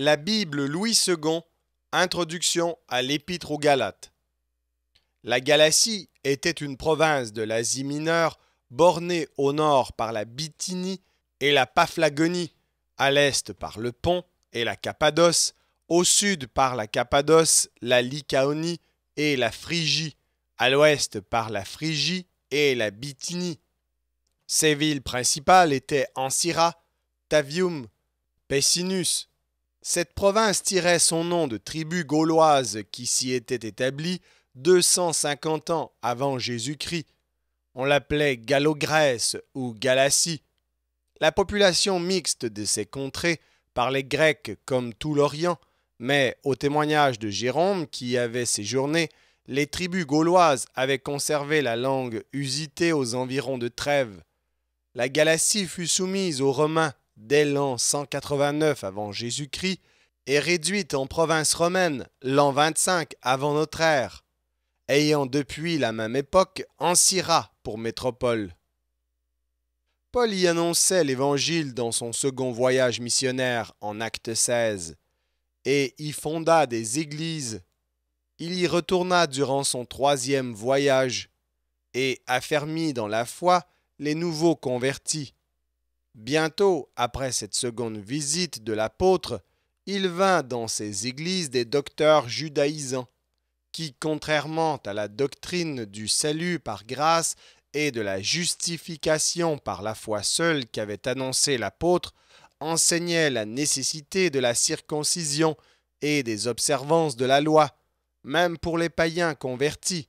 La Bible Louis II, Introduction à l'Épître aux Galates. La Galatie était une province de l'Asie mineure bornée au nord par la Bithynie et la Paphlagonie, à l'est par le Pont et la Cappadoce, au sud par la Cappadoce, la Lycaonie et la Phrygie, à l'ouest par la Phrygie et la Bithynie. Ses villes principales étaient Ancyra, Tavium, Pessinus, cette province tirait son nom de tribus gauloises qui s'y étaient établies 250 ans avant Jésus-Christ. On l'appelait gallo ou Galatie. La population mixte de ces contrées parlait grec comme tout l'Orient, mais au témoignage de Jérôme qui y avait séjourné, les tribus gauloises avaient conservé la langue usitée aux environs de Trèves. La Galatie fut soumise aux Romains dès l'an 189 avant Jésus-Christ et réduite en province romaine l'an 25 avant notre ère, ayant depuis la même époque en pour métropole. Paul y annonçait l'Évangile dans son second voyage missionnaire en Acte 16, et y fonda des églises. Il y retourna durant son troisième voyage, et affermit dans la foi les nouveaux convertis. Bientôt, après cette seconde visite de l'apôtre, il vint dans ces églises des docteurs judaïsants, qui, contrairement à la doctrine du salut par grâce et de la justification par la foi seule qu'avait annoncé l'apôtre, enseignaient la nécessité de la circoncision et des observances de la loi, même pour les païens convertis.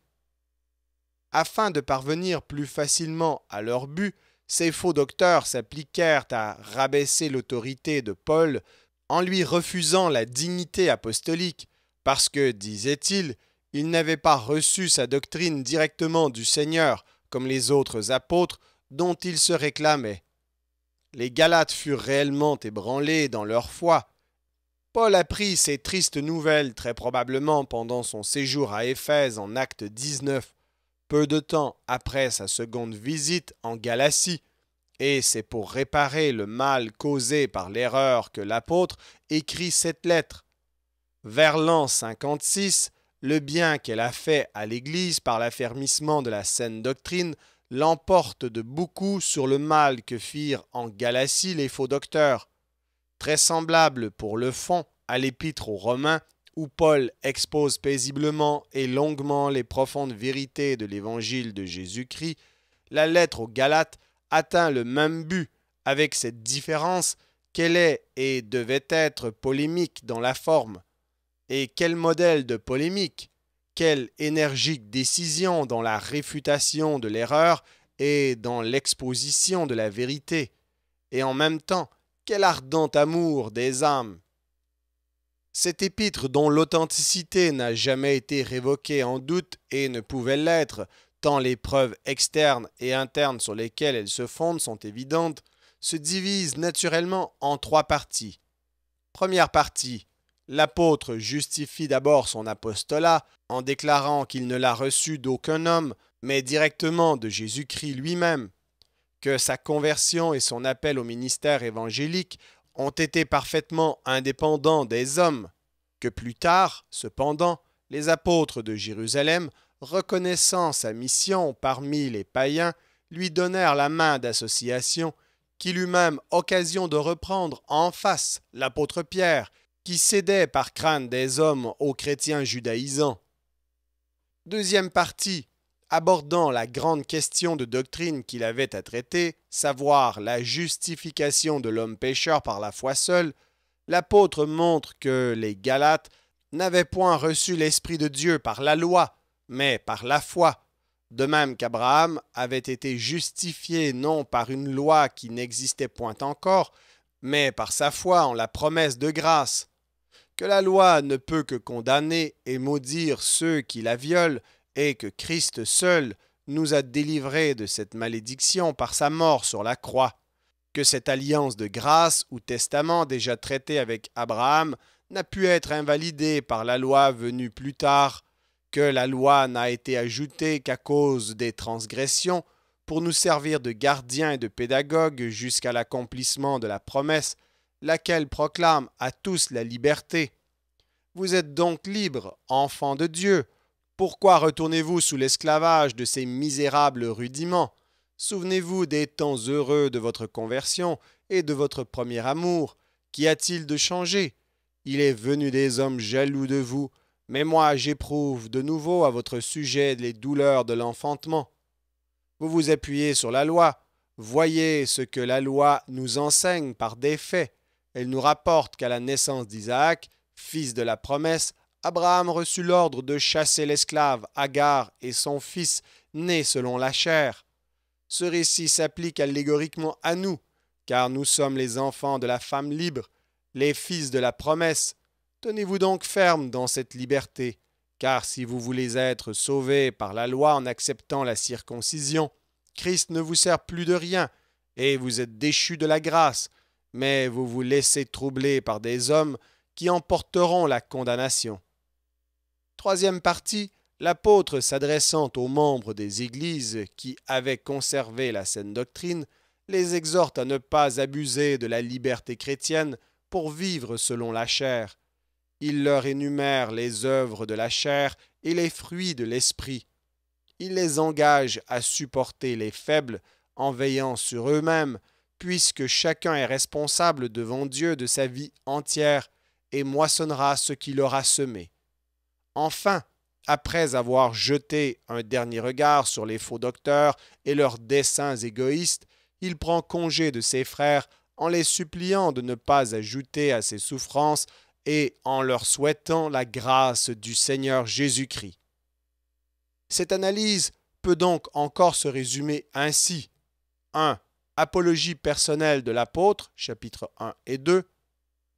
Afin de parvenir plus facilement à leur but, ces faux docteurs s'appliquèrent à rabaisser l'autorité de Paul en lui refusant la dignité apostolique, parce que, disait-il, il n'avait pas reçu sa doctrine directement du Seigneur, comme les autres apôtres dont il se réclamait. Les Galates furent réellement ébranlés dans leur foi. Paul apprit ces tristes nouvelles très probablement pendant son séjour à Éphèse en Acte 19 peu de temps après sa seconde visite en Galatie, et c'est pour réparer le mal causé par l'erreur que l'apôtre écrit cette lettre. Vers l'an 56, le bien qu'elle a fait à l'Église par l'affermissement de la saine doctrine l'emporte de beaucoup sur le mal que firent en Galatie les faux docteurs. Très semblable pour le fond à l'épître aux Romains où Paul expose paisiblement et longuement les profondes vérités de l'évangile de Jésus-Christ, la lettre aux Galates atteint le même but avec cette différence qu'elle est et devait être polémique dans la forme. Et quel modèle de polémique Quelle énergique décision dans la réfutation de l'erreur et dans l'exposition de la vérité Et en même temps, quel ardent amour des âmes cette épître dont l'authenticité n'a jamais été révoquée en doute et ne pouvait l'être, tant les preuves externes et internes sur lesquelles elle se fonde sont évidentes, se divise naturellement en trois parties. Première partie, l'apôtre justifie d'abord son apostolat en déclarant qu'il ne l'a reçu d'aucun homme, mais directement de Jésus-Christ lui-même, que sa conversion et son appel au ministère évangélique ont été parfaitement indépendants des hommes, que plus tard, cependant, les apôtres de Jérusalem, reconnaissant sa mission parmi les païens, lui donnèrent la main d'association, qu'il eut même occasion de reprendre en face l'apôtre Pierre, qui cédait par crâne des hommes aux chrétiens judaïsants. Deuxième partie abordant la grande question de doctrine qu'il avait à traiter, savoir la justification de l'homme pécheur par la foi seule, l'apôtre montre que les Galates n'avaient point reçu l'Esprit de Dieu par la loi, mais par la foi, de même qu'Abraham avait été justifié non par une loi qui n'existait point encore, mais par sa foi en la promesse de grâce. Que la loi ne peut que condamner et maudire ceux qui la violent, et que Christ seul nous a délivrés de cette malédiction par sa mort sur la croix, que cette alliance de grâce ou testament déjà traité avec Abraham n'a pu être invalidée par la loi venue plus tard, que la loi n'a été ajoutée qu'à cause des transgressions, pour nous servir de gardiens et de pédagogue jusqu'à l'accomplissement de la promesse, laquelle proclame à tous la liberté. Vous êtes donc libres, enfants de Dieu, pourquoi retournez-vous sous l'esclavage de ces misérables rudiments Souvenez-vous des temps heureux de votre conversion et de votre premier amour. Qu'y a-t-il de changé Il est venu des hommes jaloux de vous, mais moi j'éprouve de nouveau à votre sujet les douleurs de l'enfantement. Vous vous appuyez sur la loi, voyez ce que la loi nous enseigne par des faits. Elle nous rapporte qu'à la naissance d'Isaac, fils de la promesse, Abraham reçut l'ordre de chasser l'esclave Agar et son fils, né selon la chair. Ce récit s'applique allégoriquement à nous, car nous sommes les enfants de la femme libre, les fils de la promesse. Tenez-vous donc ferme dans cette liberté, car si vous voulez être sauvés par la loi en acceptant la circoncision, Christ ne vous sert plus de rien, et vous êtes déchus de la grâce, mais vous vous laissez troubler par des hommes qui emporteront la condamnation. Troisième partie, l'apôtre s'adressant aux membres des églises qui avaient conservé la saine doctrine, les exhorte à ne pas abuser de la liberté chrétienne pour vivre selon la chair. Il leur énumère les œuvres de la chair et les fruits de l'esprit. Il les engage à supporter les faibles en veillant sur eux-mêmes, puisque chacun est responsable devant Dieu de sa vie entière et moissonnera ce qu'il aura semé. Enfin, après avoir jeté un dernier regard sur les faux docteurs et leurs desseins égoïstes, il prend congé de ses frères en les suppliant de ne pas ajouter à ses souffrances et en leur souhaitant la grâce du Seigneur Jésus-Christ. Cette analyse peut donc encore se résumer ainsi. 1. Apologie personnelle de l'apôtre, chapitres 1 et 2.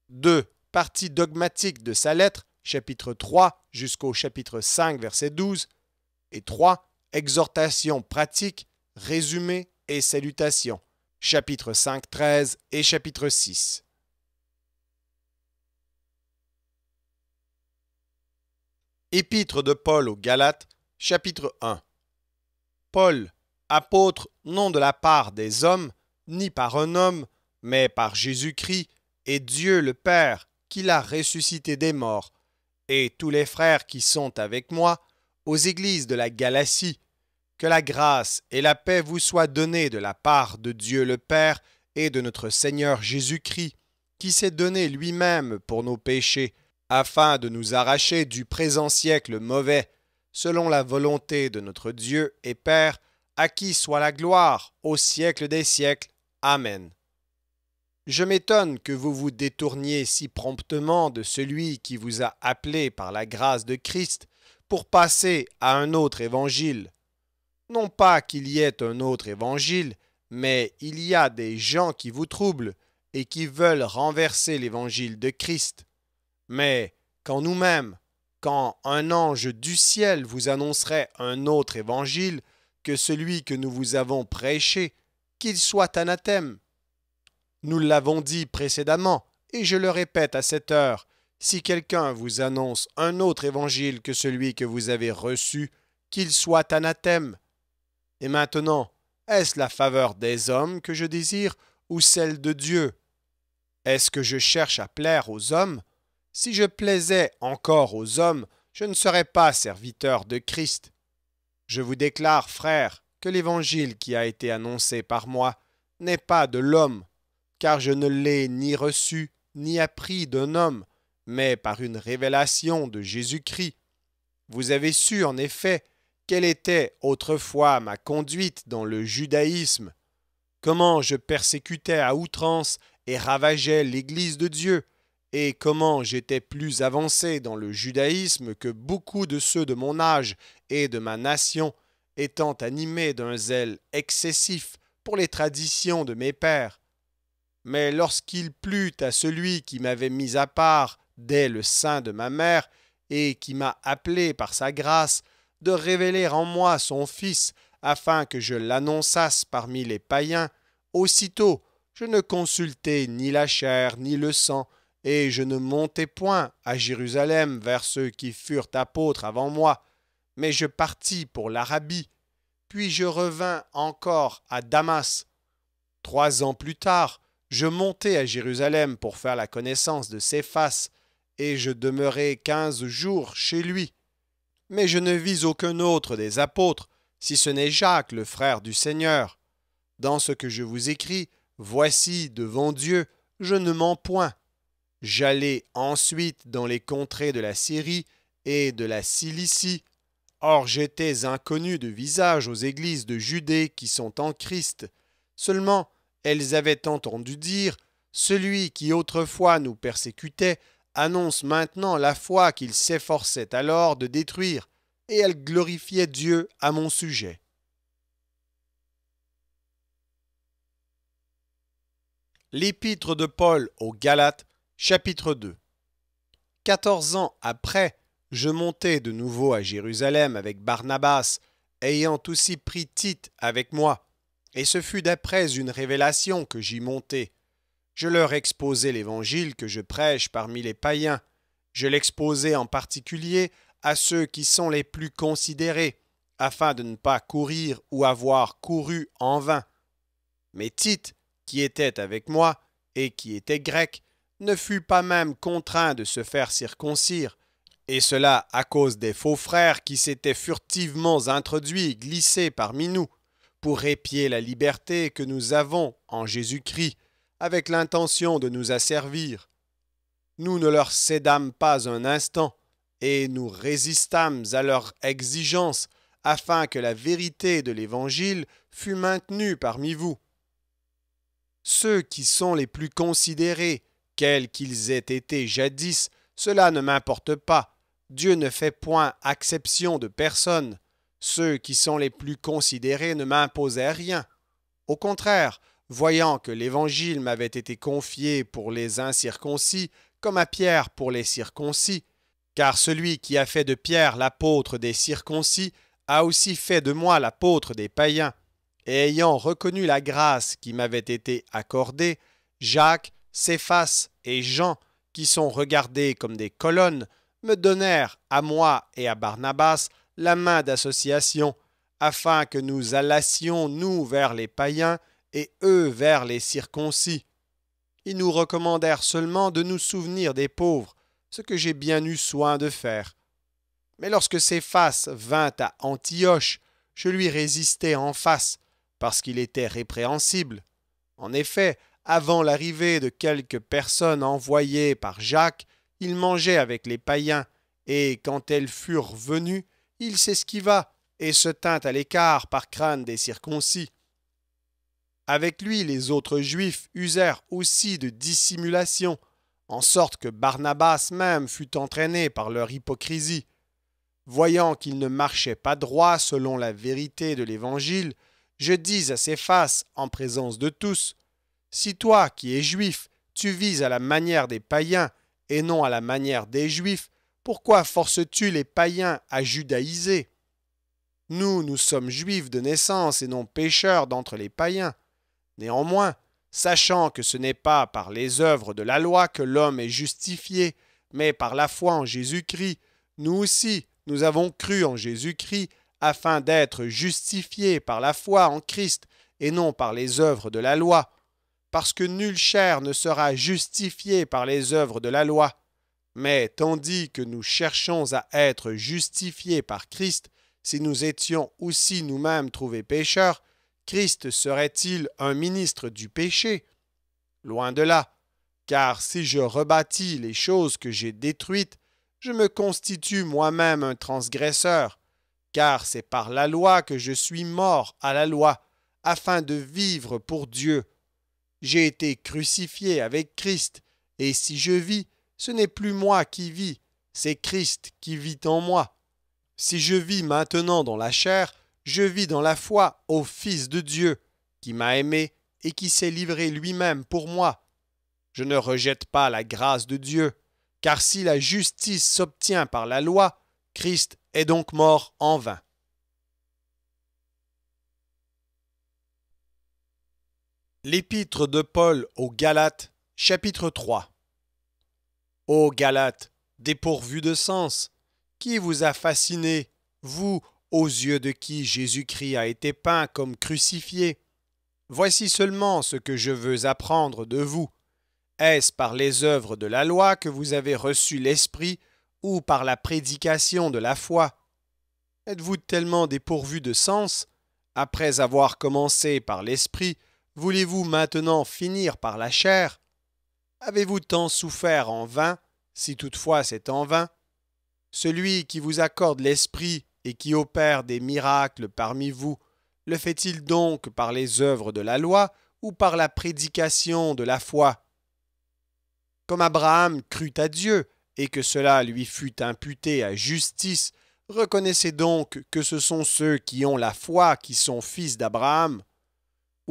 2. Partie dogmatique de sa lettre, chapitre 3 jusqu'au chapitre 5, verset 12, et 3, exhortation pratique, résumé et salutation, chapitre 5, 13 et chapitre 6. Épître de Paul aux Galates, chapitre 1. Paul, apôtre non de la part des hommes, ni par un homme, mais par Jésus-Christ et Dieu le Père, qui l'a ressuscité des morts, et tous les frères qui sont avec moi aux églises de la Galatie. Que la grâce et la paix vous soient données de la part de Dieu le Père et de notre Seigneur Jésus-Christ, qui s'est donné lui-même pour nos péchés, afin de nous arracher du présent siècle mauvais, selon la volonté de notre Dieu et Père, à qui soit la gloire au siècle des siècles. Amen. Je m'étonne que vous vous détourniez si promptement de celui qui vous a appelé par la grâce de Christ pour passer à un autre évangile. Non pas qu'il y ait un autre évangile, mais il y a des gens qui vous troublent et qui veulent renverser l'évangile de Christ. Mais quand nous-mêmes, quand un ange du ciel vous annoncerait un autre évangile que celui que nous vous avons prêché, qu'il soit anathème. Nous l'avons dit précédemment, et je le répète à cette heure, si quelqu'un vous annonce un autre évangile que celui que vous avez reçu, qu'il soit anathème. Et maintenant, est-ce la faveur des hommes que je désire ou celle de Dieu Est-ce que je cherche à plaire aux hommes Si je plaisais encore aux hommes, je ne serais pas serviteur de Christ. Je vous déclare, frères, que l'évangile qui a été annoncé par moi n'est pas de l'homme, car je ne l'ai ni reçu ni appris d'un homme, mais par une révélation de Jésus-Christ. Vous avez su, en effet, quelle était autrefois ma conduite dans le judaïsme, comment je persécutais à outrance et ravageais l'Église de Dieu, et comment j'étais plus avancé dans le judaïsme que beaucoup de ceux de mon âge et de ma nation, étant animés d'un zèle excessif pour les traditions de mes pères, mais lorsqu'il plut à celui qui m'avait mis à part dès le sein de ma mère, et qui m'a appelé par sa grâce, de révéler en moi son Fils, afin que je l'annonçasse parmi les païens, aussitôt je ne consultai ni la chair ni le sang, et je ne montai point à Jérusalem vers ceux qui furent apôtres avant moi, mais je partis pour l'Arabie, puis je revins encore à Damas. Trois ans plus tard, je montai à Jérusalem pour faire la connaissance de ses faces, et je demeurai quinze jours chez lui. Mais je ne vis aucun autre des apôtres, si ce n'est Jacques, le frère du Seigneur. Dans ce que je vous écris, voici devant Dieu, je ne mens point. J'allai ensuite dans les contrées de la Syrie et de la Cilicie. Or j'étais inconnu de visage aux églises de Judée qui sont en Christ. Seulement, elles avaient entendu dire Celui qui autrefois nous persécutait annonce maintenant la foi qu'il s'efforçait alors de détruire, et elles glorifiaient Dieu à mon sujet. L'épître de Paul aux Galates, chapitre 2. Quatorze ans après, je montai de nouveau à Jérusalem avec Barnabas, ayant aussi pris Tite avec moi. Et ce fut d'après une révélation que j'y montai. Je leur exposai l'évangile que je prêche parmi les païens. Je l'exposai en particulier à ceux qui sont les plus considérés, afin de ne pas courir ou avoir couru en vain. Mais Tite, qui était avec moi et qui était grec, ne fut pas même contraint de se faire circoncire, et cela à cause des faux frères qui s'étaient furtivement introduits, glissés parmi nous pour épier la liberté que nous avons en Jésus-Christ, avec l'intention de nous asservir. Nous ne leur cédâmes pas un instant, et nous résistâmes à leur exigence, afin que la vérité de l'Évangile fût maintenue parmi vous. Ceux qui sont les plus considérés, quels qu'ils aient été jadis, cela ne m'importe pas. Dieu ne fait point acception de personne. Ceux qui sont les plus considérés ne m'imposaient rien. Au contraire, voyant que l'Évangile m'avait été confié pour les incirconcis, comme à Pierre pour les circoncis, car celui qui a fait de Pierre l'apôtre des circoncis a aussi fait de moi l'apôtre des païens. Et ayant reconnu la grâce qui m'avait été accordée, Jacques, Céphas et Jean, qui sont regardés comme des colonnes, me donnèrent à moi et à Barnabas la main d'association, afin que nous allassions nous vers les païens et eux vers les circoncis. Ils nous recommandèrent seulement de nous souvenir des pauvres, ce que j'ai bien eu soin de faire. Mais lorsque faces vint à Antioche, je lui résistai en face, parce qu'il était répréhensible. En effet, avant l'arrivée de quelques personnes envoyées par Jacques, il mangeait avec les païens, et quand elles furent venues, il s'esquiva et se tint à l'écart par crâne des circoncis. Avec lui, les autres Juifs usèrent aussi de dissimulation, en sorte que Barnabas même fut entraîné par leur hypocrisie. Voyant qu'il ne marchait pas droit selon la vérité de l'Évangile, je dis à ses faces, en présence de tous, Si toi qui es juif, tu vis à la manière des païens et non à la manière des juifs, pourquoi forces-tu les païens à judaïser Nous, nous sommes juifs de naissance et non pécheurs d'entre les païens. Néanmoins, sachant que ce n'est pas par les œuvres de la loi que l'homme est justifié, mais par la foi en Jésus-Christ, nous aussi, nous avons cru en Jésus-Christ afin d'être justifiés par la foi en Christ et non par les œuvres de la loi, parce que nulle chair ne sera justifiée par les œuvres de la loi, mais tandis que nous cherchons à être justifiés par Christ, si nous étions aussi nous-mêmes trouvés pécheurs, Christ serait-il un ministre du péché Loin de là, car si je rebâtis les choses que j'ai détruites, je me constitue moi-même un transgresseur, car c'est par la loi que je suis mort à la loi, afin de vivre pour Dieu. J'ai été crucifié avec Christ, et si je vis, ce n'est plus moi qui vis, c'est Christ qui vit en moi. Si je vis maintenant dans la chair, je vis dans la foi au Fils de Dieu, qui m'a aimé et qui s'est livré lui-même pour moi. Je ne rejette pas la grâce de Dieu, car si la justice s'obtient par la loi, Christ est donc mort en vain. L'épître de Paul aux Galates, chapitre 3 Ô Galates, dépourvu de sens, qui vous a fasciné, vous, aux yeux de qui Jésus-Christ a été peint comme crucifié Voici seulement ce que je veux apprendre de vous. Est-ce par les œuvres de la loi que vous avez reçu l'Esprit ou par la prédication de la foi Êtes-vous tellement dépourvu de sens Après avoir commencé par l'Esprit, voulez-vous maintenant finir par la chair Avez-vous tant souffert en vain, si toutefois c'est en vain Celui qui vous accorde l'esprit et qui opère des miracles parmi vous, le fait-il donc par les œuvres de la loi ou par la prédication de la foi Comme Abraham crut à Dieu et que cela lui fut imputé à justice, reconnaissez donc que ce sont ceux qui ont la foi qui sont fils d'Abraham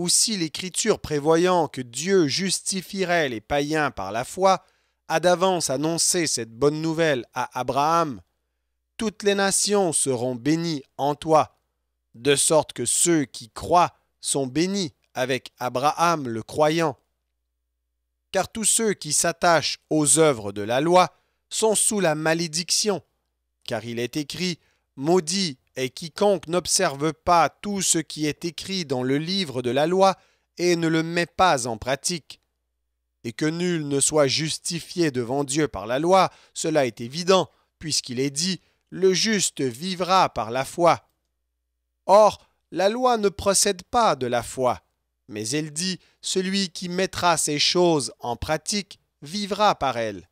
si l'Écriture prévoyant que Dieu justifierait les païens par la foi, a d'avance annoncé cette bonne nouvelle à Abraham. Toutes les nations seront bénies en toi, de sorte que ceux qui croient sont bénis avec Abraham le croyant. Car tous ceux qui s'attachent aux œuvres de la loi sont sous la malédiction, car il est écrit Maudit et quiconque n'observe pas tout ce qui est écrit dans le livre de la loi et ne le met pas en pratique, et que nul ne soit justifié devant Dieu par la loi, cela est évident, puisqu'il est dit, le juste vivra par la foi. Or, la loi ne procède pas de la foi, mais elle dit, celui qui mettra ces choses en pratique vivra par elles.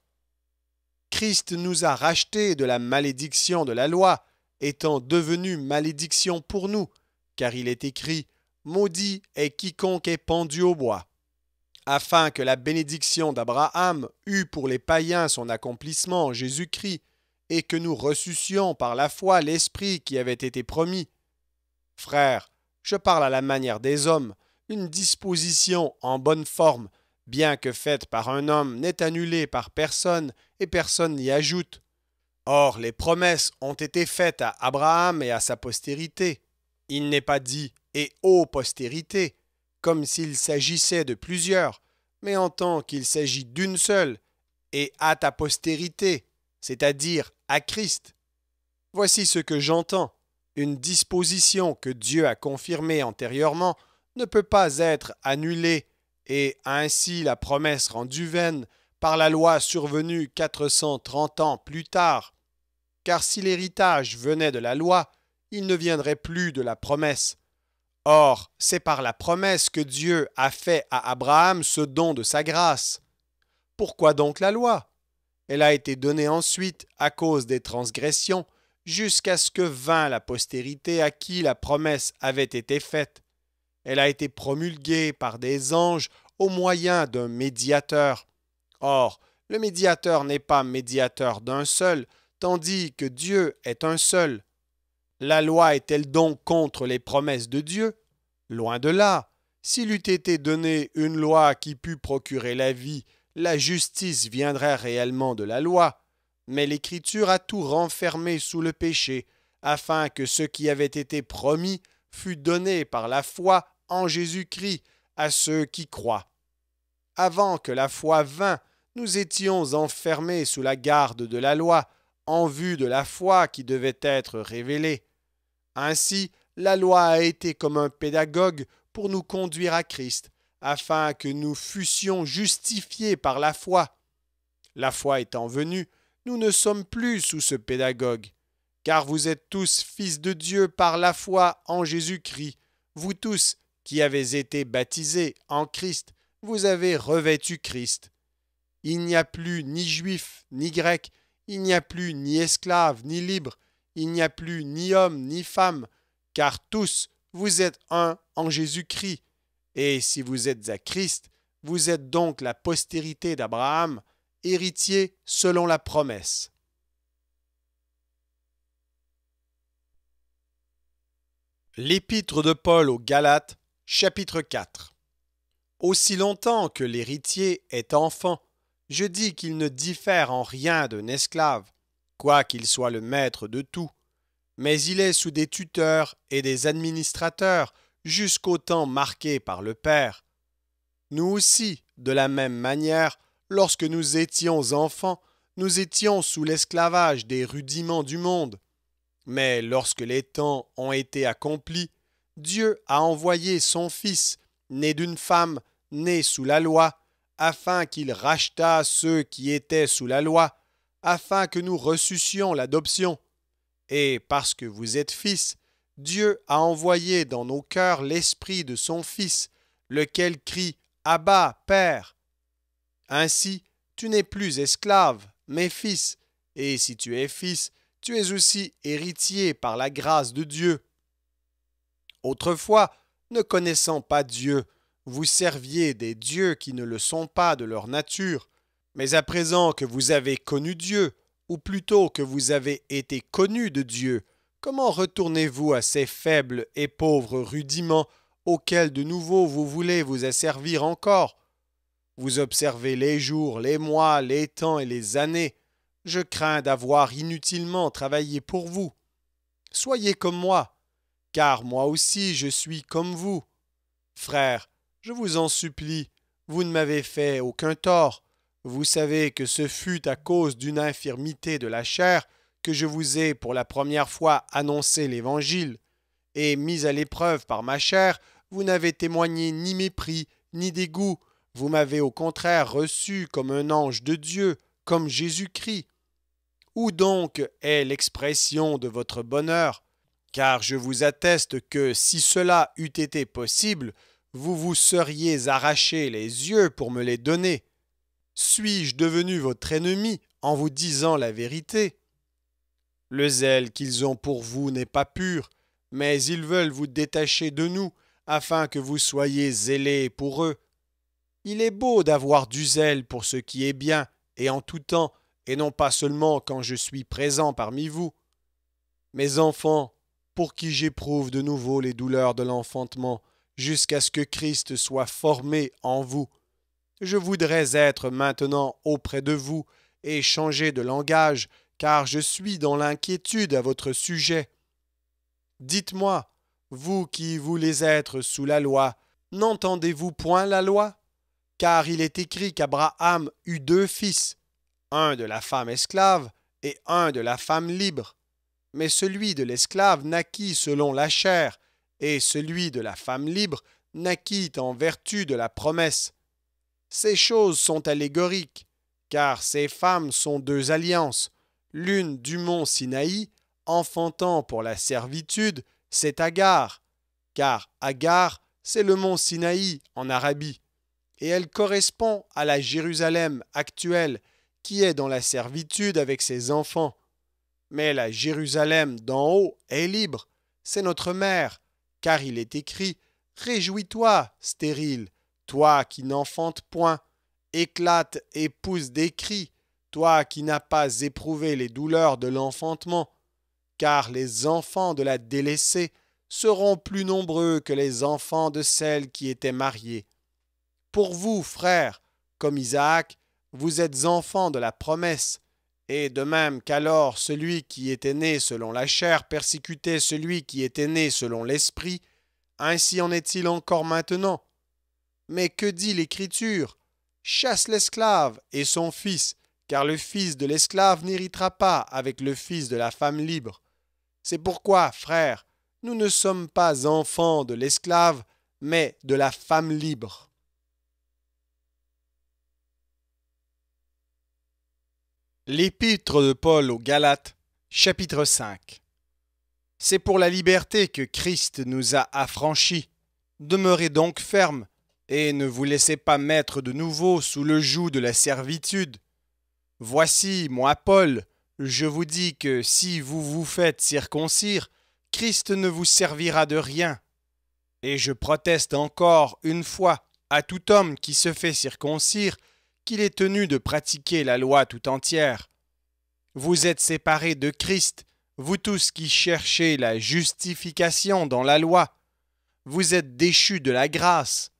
Christ nous a rachetés de la malédiction de la loi, étant devenu malédiction pour nous, car il est écrit Maudit est quiconque est pendu au bois. Afin que la bénédiction d'Abraham eût pour les païens son accomplissement en Jésus-Christ, et que nous reçussions par la foi l'Esprit qui avait été promis. Frères, je parle à la manière des hommes, une disposition en bonne forme, bien que faite par un homme, n'est annulée par personne, et personne n'y ajoute. Or les promesses ont été faites à Abraham et à sa postérité. Il n'est pas dit et ô postérité, comme s'il s'agissait de plusieurs, mais en tant qu'il s'agit d'une seule, et à ta postérité, c'est-à-dire à Christ. Voici ce que j'entends. Une disposition que Dieu a confirmée antérieurement ne peut pas être annulée, et ainsi la promesse rendue vaine par la loi survenue 430 ans plus tard car si l'héritage venait de la loi, il ne viendrait plus de la promesse. Or, c'est par la promesse que Dieu a fait à Abraham ce don de sa grâce. Pourquoi donc la loi Elle a été donnée ensuite à cause des transgressions, jusqu'à ce que vint la postérité à qui la promesse avait été faite. Elle a été promulguée par des anges au moyen d'un médiateur. Or, le médiateur n'est pas médiateur d'un seul, tandis que Dieu est un seul. La loi est-elle donc contre les promesses de Dieu Loin de là. S'il eût été donné une loi qui pût procurer la vie, la justice viendrait réellement de la loi. Mais l'Écriture a tout renfermé sous le péché, afin que ce qui avait été promis fût donné par la foi en Jésus-Christ à ceux qui croient. Avant que la foi vînt, nous étions enfermés sous la garde de la loi, en vue de la foi qui devait être révélée. Ainsi, la loi a été comme un pédagogue pour nous conduire à Christ, afin que nous fussions justifiés par la foi. La foi étant venue, nous ne sommes plus sous ce pédagogue, car vous êtes tous fils de Dieu par la foi en Jésus-Christ. Vous tous qui avez été baptisés en Christ, vous avez revêtu Christ. Il n'y a plus ni juif ni grec, il n'y a plus ni esclave ni libre, il n'y a plus ni homme ni femme, car tous vous êtes un en Jésus-Christ. Et si vous êtes à Christ, vous êtes donc la postérité d'Abraham, héritier selon la promesse. L'épître de Paul aux Galates, chapitre 4 Aussi longtemps que l'héritier est enfant, je dis qu'il ne diffère en rien d'un esclave, quoiqu'il soit le maître de tout, mais il est sous des tuteurs et des administrateurs jusqu'au temps marqué par le Père. Nous aussi, de la même manière, lorsque nous étions enfants, nous étions sous l'esclavage des rudiments du monde. Mais lorsque les temps ont été accomplis, Dieu a envoyé son Fils, né d'une femme, né sous la loi, afin qu'il rachetât ceux qui étaient sous la loi, afin que nous reçussions l'adoption. Et parce que vous êtes fils, Dieu a envoyé dans nos cœurs l'esprit de son Fils, lequel crie Abba, Père. Ainsi, tu n'es plus esclave, mais fils, et si tu es fils, tu es aussi héritier par la grâce de Dieu. Autrefois, ne connaissant pas Dieu, vous serviez des dieux qui ne le sont pas de leur nature, mais à présent que vous avez connu Dieu, ou plutôt que vous avez été connu de Dieu, comment retournez-vous à ces faibles et pauvres rudiments auxquels de nouveau vous voulez vous asservir encore Vous observez les jours, les mois, les temps et les années. Je crains d'avoir inutilement travaillé pour vous. Soyez comme moi, car moi aussi je suis comme vous. Frères, je vous en supplie, vous ne m'avez fait aucun tort. Vous savez que ce fut à cause d'une infirmité de la chair que je vous ai pour la première fois annoncé l'Évangile. Et mis à l'épreuve par ma chair, vous n'avez témoigné ni mépris, ni dégoût. Vous m'avez au contraire reçu comme un ange de Dieu, comme Jésus-Christ. Où donc est l'expression de votre bonheur Car je vous atteste que si cela eût été possible, vous vous seriez arraché les yeux pour me les donner. Suis-je devenu votre ennemi en vous disant la vérité Le zèle qu'ils ont pour vous n'est pas pur, mais ils veulent vous détacher de nous, afin que vous soyez zélés pour eux. Il est beau d'avoir du zèle pour ce qui est bien, et en tout temps, et non pas seulement quand je suis présent parmi vous. Mes enfants, pour qui j'éprouve de nouveau les douleurs de l'enfantement, jusqu'à ce que Christ soit formé en vous. Je voudrais être maintenant auprès de vous et changer de langage, car je suis dans l'inquiétude à votre sujet. Dites-moi, vous qui voulez être sous la loi, n'entendez-vous point la loi Car il est écrit qu'Abraham eut deux fils, un de la femme esclave et un de la femme libre. Mais celui de l'esclave naquit selon la chair, et celui de la femme libre naquit en vertu de la promesse. Ces choses sont allégoriques, car ces femmes sont deux alliances, l'une du mont Sinaï, enfantant pour la servitude, c'est Agar, car Agar, c'est le mont Sinaï en Arabie, et elle correspond à la Jérusalem actuelle, qui est dans la servitude avec ses enfants. Mais la Jérusalem d'en haut est libre, c'est notre mère, car il est écrit Réjouis-toi, stérile, toi qui n'enfantes point, éclate et pousse des cris, toi qui n'as pas éprouvé les douleurs de l'enfantement, car les enfants de la délaissée seront plus nombreux que les enfants de celle qui était mariée. Pour vous, frères, comme Isaac, vous êtes enfants de la promesse, et de même qu'alors celui qui était né selon la chair persécutait celui qui était né selon l'esprit, ainsi en est-il encore maintenant. Mais que dit l'Écriture Chasse l'esclave et son fils, car le fils de l'esclave n'héritera pas avec le fils de la femme libre. C'est pourquoi, frères, nous ne sommes pas enfants de l'esclave, mais de la femme libre. L'Épître de Paul aux Galates, chapitre 5 C'est pour la liberté que Christ nous a affranchis. Demeurez donc fermes et ne vous laissez pas mettre de nouveau sous le joug de la servitude. Voici, moi Paul, je vous dis que si vous vous faites circoncire, Christ ne vous servira de rien. Et je proteste encore une fois à tout homme qui se fait circoncire qu'il est tenu de pratiquer la loi tout entière. Vous êtes séparés de Christ, vous tous qui cherchez la justification dans la loi. Vous êtes déchus de la grâce.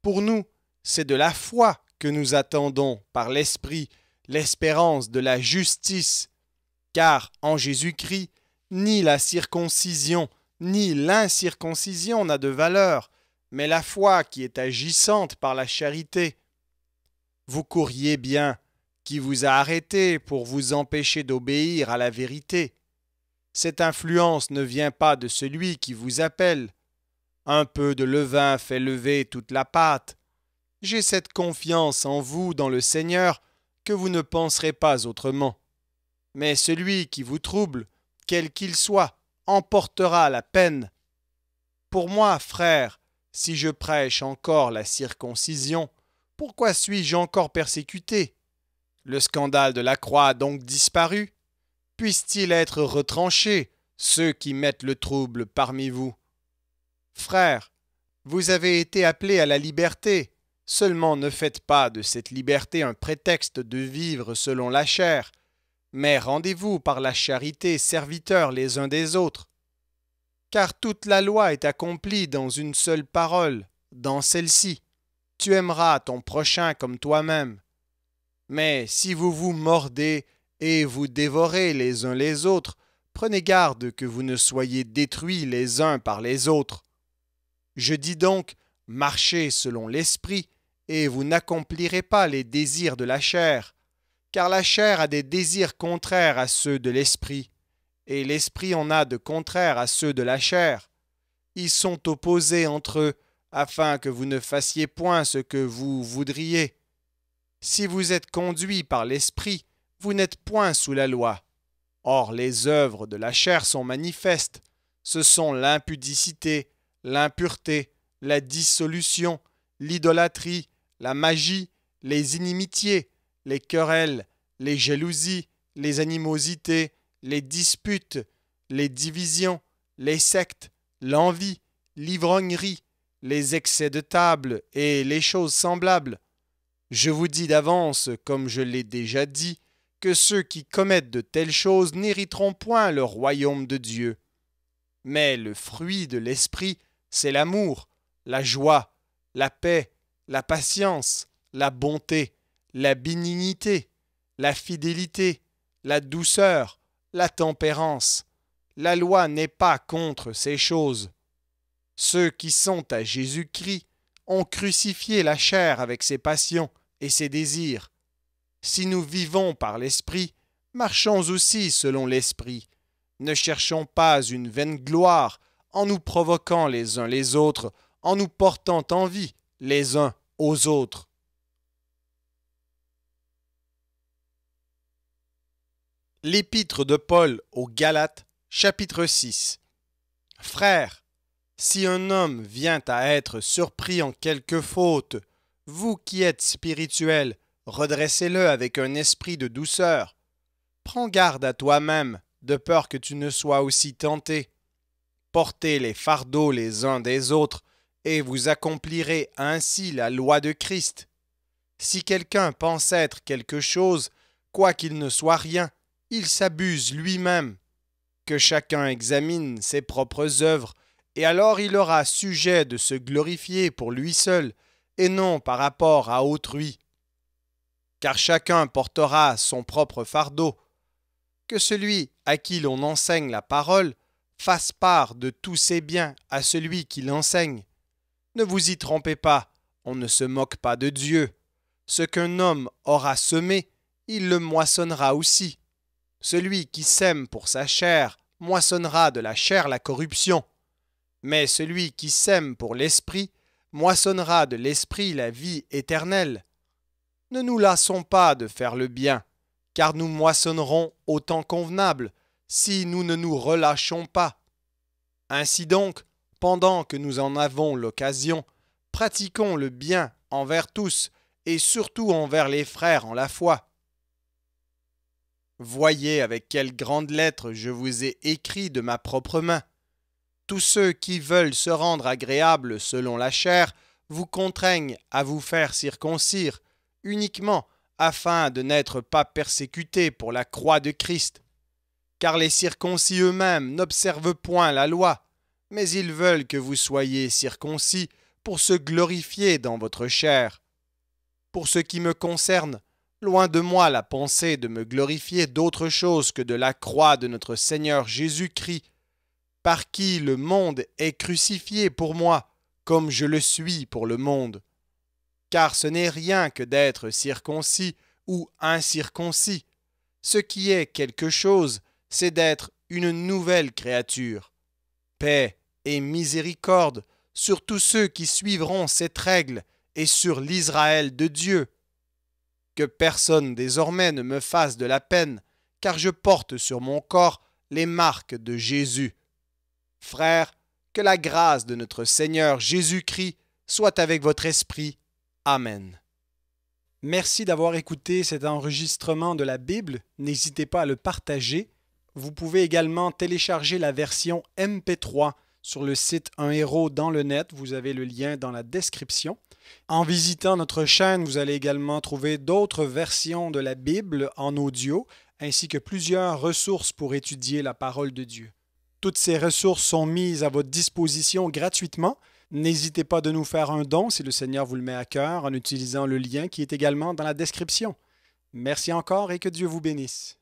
Pour nous, c'est de la foi que nous attendons par l'Esprit, l'espérance de la justice. Car en Jésus-Christ, ni la circoncision, ni l'incirconcision n'a de valeur, mais la foi qui est agissante par la charité vous courriez bien qui vous a arrêté pour vous empêcher d'obéir à la vérité. Cette influence ne vient pas de celui qui vous appelle. Un peu de levain fait lever toute la pâte. J'ai cette confiance en vous dans le Seigneur que vous ne penserez pas autrement. Mais celui qui vous trouble, quel qu'il soit, emportera la peine. Pour moi, frère, si je prêche encore la circoncision, pourquoi suis-je encore persécuté Le scandale de la croix a donc disparu. Puissent-ils être retranchés, ceux qui mettent le trouble parmi vous Frères, vous avez été appelés à la liberté. Seulement ne faites pas de cette liberté un prétexte de vivre selon la chair, mais rendez-vous par la charité serviteurs les uns des autres. Car toute la loi est accomplie dans une seule parole, dans celle-ci. Tu aimeras ton prochain comme toi-même. Mais si vous vous mordez et vous dévorez les uns les autres, prenez garde que vous ne soyez détruits les uns par les autres. Je dis donc, marchez selon l'esprit, et vous n'accomplirez pas les désirs de la chair, car la chair a des désirs contraires à ceux de l'esprit, et l'esprit en a de contraires à ceux de la chair. Ils sont opposés entre eux, afin que vous ne fassiez point ce que vous voudriez. Si vous êtes conduit par l'Esprit, vous n'êtes point sous la loi. Or les œuvres de la chair sont manifestes. Ce sont l'impudicité, l'impureté, la dissolution, l'idolâtrie, la magie, les inimitiés, les querelles, les jalousies, les animosités, les disputes, les divisions, les sectes, l'envie, l'ivrognerie, les excès de table et les choses semblables. Je vous dis d'avance, comme je l'ai déjà dit, que ceux qui commettent de telles choses n'hériteront point le royaume de Dieu. Mais le fruit de l'esprit, c'est l'amour, la joie, la paix, la patience, la bonté, la bénignité, la fidélité, la douceur, la tempérance. La loi n'est pas contre ces choses. Ceux qui sont à Jésus-Christ ont crucifié la chair avec ses passions et ses désirs. Si nous vivons par l'Esprit, marchons aussi selon l'Esprit. Ne cherchons pas une vaine gloire en nous provoquant les uns les autres, en nous portant envie les uns aux autres. L'épître de Paul au Galates, chapitre 6 Frères, si un homme vient à être surpris en quelque faute, vous qui êtes spirituel, redressez-le avec un esprit de douceur. Prends garde à toi-même, de peur que tu ne sois aussi tenté. Portez les fardeaux les uns des autres, et vous accomplirez ainsi la loi de Christ. Si quelqu'un pense être quelque chose, quoi qu'il ne soit rien, il s'abuse lui-même. Que chacun examine ses propres œuvres, et alors il aura sujet de se glorifier pour lui seul, et non par rapport à autrui. Car chacun portera son propre fardeau. Que celui à qui l'on enseigne la parole fasse part de tous ses biens à celui qui l'enseigne. Ne vous y trompez pas, on ne se moque pas de Dieu. Ce qu'un homme aura semé, il le moissonnera aussi. Celui qui sème pour sa chair moissonnera de la chair la corruption mais celui qui sème pour l'Esprit moissonnera de l'Esprit la vie éternelle. Ne nous lassons pas de faire le bien, car nous moissonnerons au temps convenable, si nous ne nous relâchons pas. Ainsi donc, pendant que nous en avons l'occasion, pratiquons le bien envers tous, et surtout envers les frères en la foi. Voyez avec quelle grande lettre je vous ai écrit de ma propre main tous ceux qui veulent se rendre agréables selon la chair vous contraignent à vous faire circoncire, uniquement afin de n'être pas persécutés pour la croix de Christ. Car les circoncis eux-mêmes n'observent point la loi, mais ils veulent que vous soyez circoncis pour se glorifier dans votre chair. Pour ce qui me concerne, loin de moi la pensée de me glorifier d'autre chose que de la croix de notre Seigneur Jésus-Christ, par qui le monde est crucifié pour moi, comme je le suis pour le monde. Car ce n'est rien que d'être circoncis ou incirconcis. Ce qui est quelque chose, c'est d'être une nouvelle créature. Paix et miséricorde sur tous ceux qui suivront cette règle et sur l'Israël de Dieu. Que personne désormais ne me fasse de la peine, car je porte sur mon corps les marques de Jésus. Frères, que la grâce de notre Seigneur Jésus-Christ soit avec votre esprit. Amen. Merci d'avoir écouté cet enregistrement de la Bible. N'hésitez pas à le partager. Vous pouvez également télécharger la version MP3 sur le site Un héros dans le net. Vous avez le lien dans la description. En visitant notre chaîne, vous allez également trouver d'autres versions de la Bible en audio, ainsi que plusieurs ressources pour étudier la parole de Dieu. Toutes ces ressources sont mises à votre disposition gratuitement. N'hésitez pas de nous faire un don si le Seigneur vous le met à cœur en utilisant le lien qui est également dans la description. Merci encore et que Dieu vous bénisse.